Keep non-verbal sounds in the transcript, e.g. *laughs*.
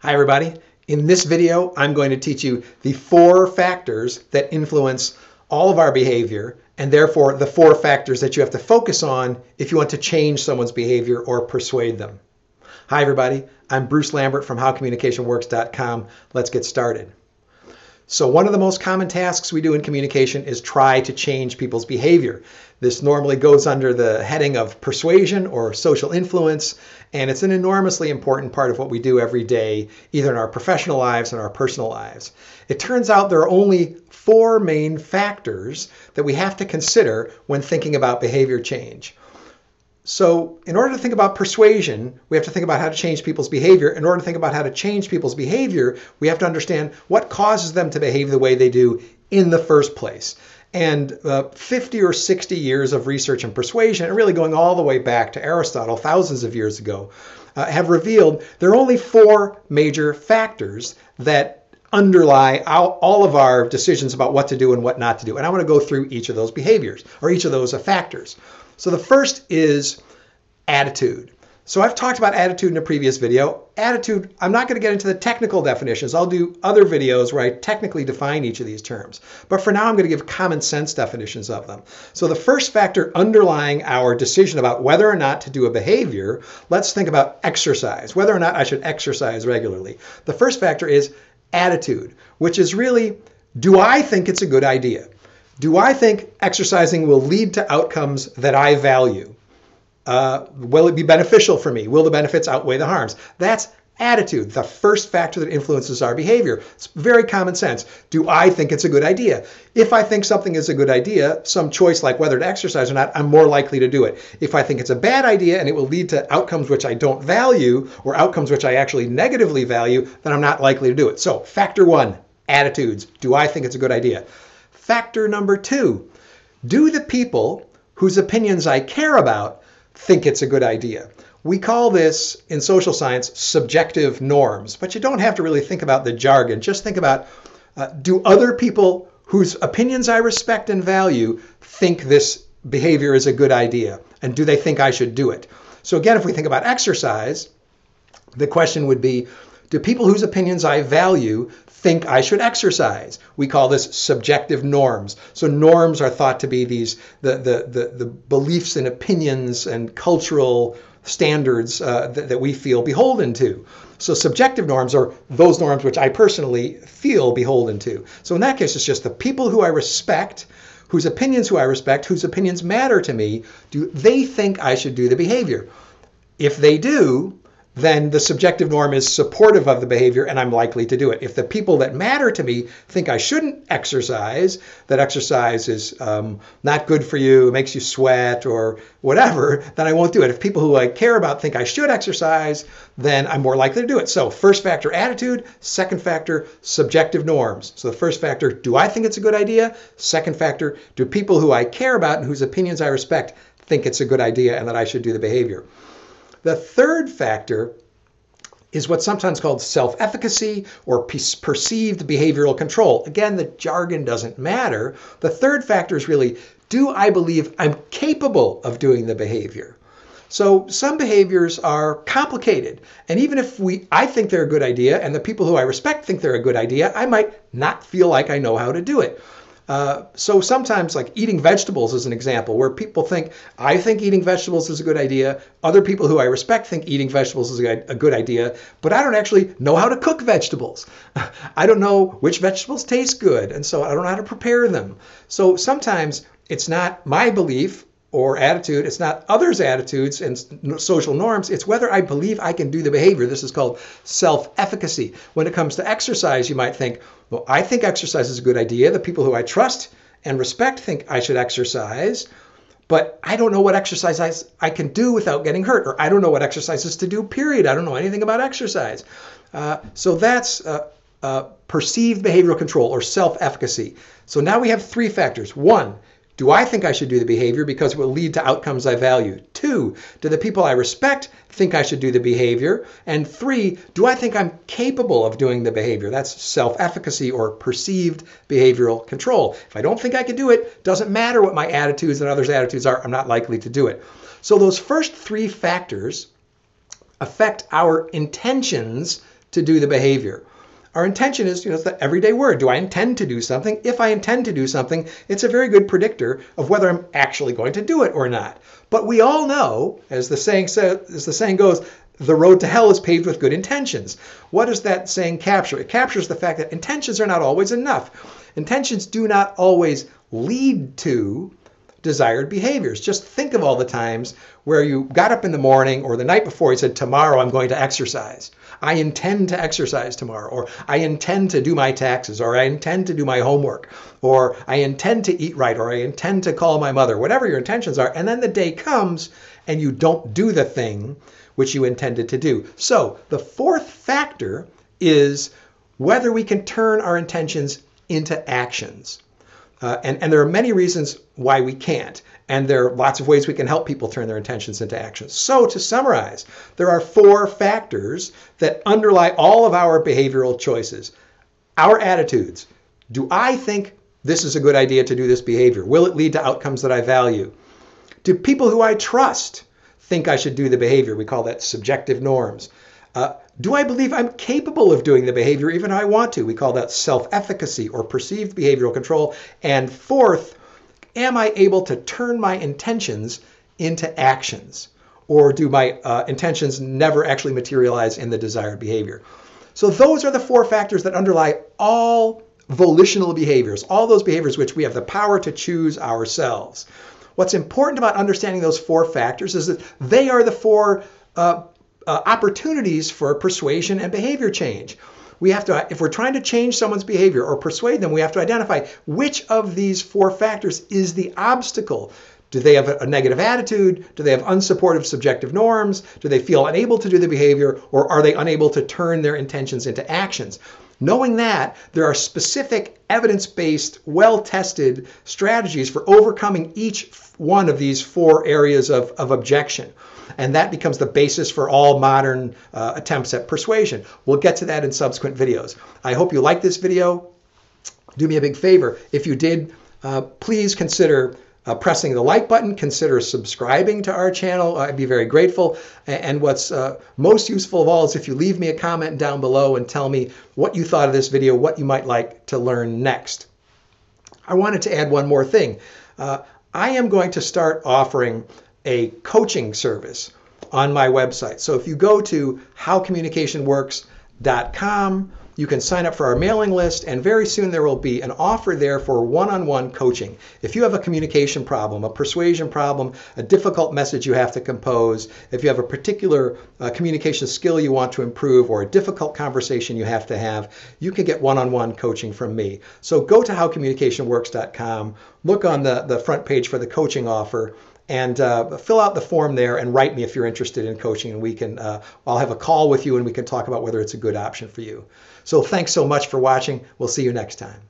Hi everybody. In this video, I'm going to teach you the four factors that influence all of our behavior and therefore the four factors that you have to focus on if you want to change someone's behavior or persuade them. Hi everybody. I'm Bruce Lambert from howcommunicationworks.com. Let's get started. So, one of the most common tasks we do in communication is try to change people's behavior. This normally goes under the heading of persuasion or social influence, and it's an enormously important part of what we do every day, either in our professional lives and our personal lives. It turns out there are only four main factors that we have to consider when thinking about behavior change. So, in order to think about persuasion, we have to think about how to change people's behavior. In order to think about how to change people's behavior, we have to understand what causes them to behave the way they do in the first place. And uh, 50 or 60 years of research and persuasion, and really going all the way back to Aristotle thousands of years ago, uh, have revealed there are only four major factors that underlie all of our decisions about what to do and what not to do. And I want to go through each of those behaviors or each of those factors. So the first is attitude. So I've talked about attitude in a previous video. Attitude, I'm not going to get into the technical definitions. I'll do other videos where I technically define each of these terms. But for now, I'm going to give common sense definitions of them. So the first factor underlying our decision about whether or not to do a behavior, let's think about exercise, whether or not I should exercise regularly. The first factor is attitude, which is really, do I think it's a good idea? Do I think exercising will lead to outcomes that I value? Uh, will it be beneficial for me? Will the benefits outweigh the harms? That's attitude, the first factor that influences our behavior. It's very common sense. Do I think it's a good idea? If I think something is a good idea, some choice like whether to exercise or not, I'm more likely to do it. If I think it's a bad idea and it will lead to outcomes which I don't value or outcomes which I actually negatively value, then I'm not likely to do it. So, factor one attitudes. Do I think it's a good idea? Factor number two do the people whose opinions I care about think it's a good idea? We call this in social science subjective norms, but you don't have to really think about the jargon. Just think about uh, do other people whose opinions I respect and value think this behavior is a good idea? And do they think I should do it? So, again, if we think about exercise, the question would be do people whose opinions I value think I should exercise? We call this subjective norms. So norms are thought to be these the the the, the beliefs and opinions and cultural standards uh, that, that we feel beholden to. So subjective norms are those norms which I personally feel beholden to. So in that case, it's just the people who I respect whose opinions who I respect, whose opinions matter to me, do they think I should do the behavior? If they do, then the subjective norm is supportive of the behavior and I'm likely to do it. If the people that matter to me think I shouldn't exercise, that exercise is um, not good for you, makes you sweat or whatever, then I won't do it. If people who I care about think I should exercise, then I'm more likely to do it. So, first factor, attitude. Second factor, subjective norms. So, the first factor, do I think it's a good idea? Second factor, do people who I care about and whose opinions I respect think it's a good idea and that I should do the behavior? The third factor is what's sometimes called self efficacy or perceived behavioral control. Again, the jargon doesn't matter. The third factor is really do I believe I'm capable of doing the behavior? So some behaviors are complicated. And even if we I think they're a good idea and the people who I respect think they're a good idea, I might not feel like I know how to do it. Uh, so sometimes, like eating vegetables is an example where people think, I think eating vegetables is a good idea. Other people who I respect think eating vegetables is a good idea, but I don't actually know how to cook vegetables. *laughs* I don't know which vegetables taste good, and so I don't know how to prepare them. So sometimes it's not my belief or attitude. It's not others' attitudes and social norms. It's whether I believe I can do the behavior. This is called self efficacy. When it comes to exercise, you might think, well, I think exercise is a good idea. The people who I trust and respect think I should exercise. But I don't know what exercise I can do without getting hurt, or I don't know what exercises to do, period. I don't know anything about exercise. Uh, so that's uh, uh, perceived behavioral control or self efficacy. So now we have three factors. One, do I think I should do the behavior because it will lead to outcomes I value? Two, do the people I respect think I should do the behavior? And three, do I think I'm capable of doing the behavior? That's self efficacy or perceived behavioral control. If I don't think I can do it, doesn't matter what my attitudes and others' attitudes are, I'm not likely to do it. So those first three factors affect our intentions to do the behavior. Our intention is, you know, it's the everyday word. Do I intend to do something? If I intend to do something, it's a very good predictor of whether I'm actually going to do it or not. But we all know, as the saying says, as the saying goes, the road to hell is paved with good intentions. What does that saying capture? It captures the fact that intentions are not always enough. Intentions do not always lead to desired behaviors. Just think of all the times where you got up in the morning or the night before you said, Tomorrow I'm going to exercise. I intend to exercise tomorrow, or I intend to do my taxes, or I intend to do my homework, or I intend to eat right, or I intend to call my mother, whatever your intentions are. And then the day comes and you don't do the thing which you intended to do. So the fourth factor is whether we can turn our intentions into actions. Uh, and, and there are many reasons why we can't. And there are lots of ways we can help people turn their intentions into actions. So, to summarize, there are four factors that underlie all of our behavioral choices our attitudes. Do I think this is a good idea to do this behavior? Will it lead to outcomes that I value? Do people who I trust think I should do the behavior? We call that subjective norms. Uh, do I believe I'm capable of doing the behavior even I want to? We call that self efficacy or perceived behavioral control. And fourth, am I able to turn my intentions into actions? Or do my uh, intentions never actually materialize in the desired behavior? So, those are the four factors that underlie all volitional behaviors, all those behaviors which we have the power to choose ourselves. What's important about understanding those four factors is that they are the four uh, uh, opportunities for persuasion and behavior change. We have to, if we're trying to change someone's behavior or persuade them, we have to identify which of these four factors is the obstacle. Do they have a negative attitude? Do they have unsupportive subjective norms? Do they feel unable to do the behavior? Or are they unable to turn their intentions into actions? Knowing that, there are specific evidence based, well tested strategies for overcoming each one of these four areas of, of objection. And that becomes the basis for all modern uh, attempts at persuasion. We'll get to that in subsequent videos. I hope you like this video. Do me a big favor. If you did, uh, please consider uh, pressing the like button. Consider subscribing to our channel. Uh, I'd be very grateful. And what's uh, most useful of all is if you leave me a comment down below and tell me what you thought of this video, what you might like to learn next. I wanted to add one more thing. Uh, I am going to start offering a coaching service on my website. So if you go to howcommunicationworks.com you can sign up for our mailing list, and very soon there will be an offer there for one on one coaching. If you have a communication problem, a persuasion problem, a difficult message you have to compose, if you have a particular uh, communication skill you want to improve, or a difficult conversation you have to have, you can get one on one coaching from me. So go to howcommunicationworks.com, look on the, the front page for the coaching offer, and uh, fill out the form there and write me if you're interested in coaching and we can uh, i'll have a call with you and we can talk about whether it's a good option for you so thanks so much for watching we'll see you next time